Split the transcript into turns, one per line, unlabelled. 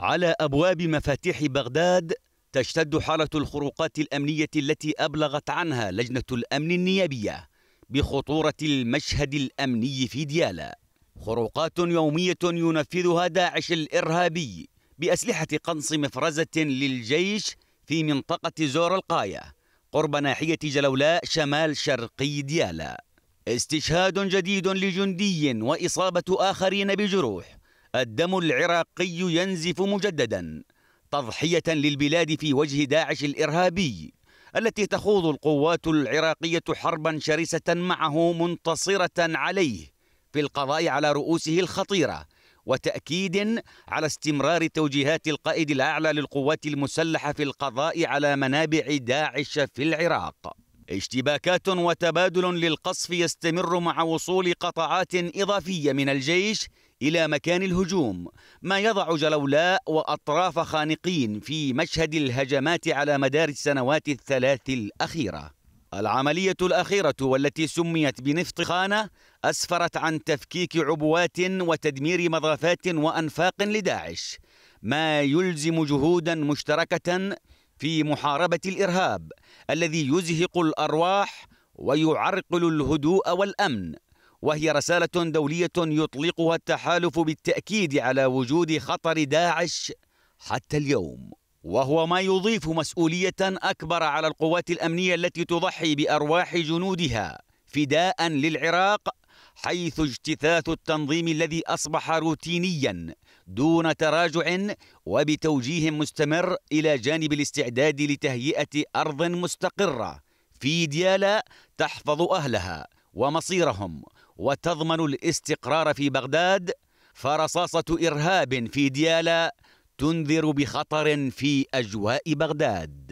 على أبواب مفاتيح بغداد تشتد حالة الخروقات الأمنية التي أبلغت عنها لجنة الأمن النيابية بخطورة المشهد الأمني في ديالا خروقات يومية ينفذها داعش الإرهابي بأسلحة قنص مفرزة للجيش في منطقة زور القاية قرب ناحية جلولاء شمال شرقي ديالا استشهاد جديد لجندي وإصابة آخرين بجروح الدم العراقي ينزف مجددا تضحية للبلاد في وجه داعش الإرهابي التي تخوض القوات العراقية حربا شرسة معه منتصرة عليه في القضاء على رؤوسه الخطيرة وتأكيد على استمرار توجيهات القائد الأعلى للقوات المسلحة في القضاء على منابع داعش في العراق اشتباكات وتبادل للقصف يستمر مع وصول قطعات إضافية من الجيش إلى مكان الهجوم ما يضع جلولاء وأطراف خانقين في مشهد الهجمات على مدار السنوات الثلاث الأخيرة العملية الأخيرة والتي سميت بنفط خانة أسفرت عن تفكيك عبوات وتدمير مضافات وأنفاق لداعش ما يلزم جهودا مشتركة في محاربة الإرهاب الذي يزهق الأرواح ويعرقل الهدوء والأمن وهي رسالة دولية يطلقها التحالف بالتأكيد على وجود خطر داعش حتى اليوم وهو ما يضيف مسؤولية أكبر على القوات الأمنية التي تضحي بأرواح جنودها فداء للعراق حيث اجتثاث التنظيم الذي اصبح روتينيا دون تراجع وبتوجيه مستمر الى جانب الاستعداد لتهيئه ارض مستقره في ديالا تحفظ اهلها ومصيرهم وتضمن الاستقرار في بغداد فرصاصه ارهاب في ديالا تنذر بخطر في اجواء بغداد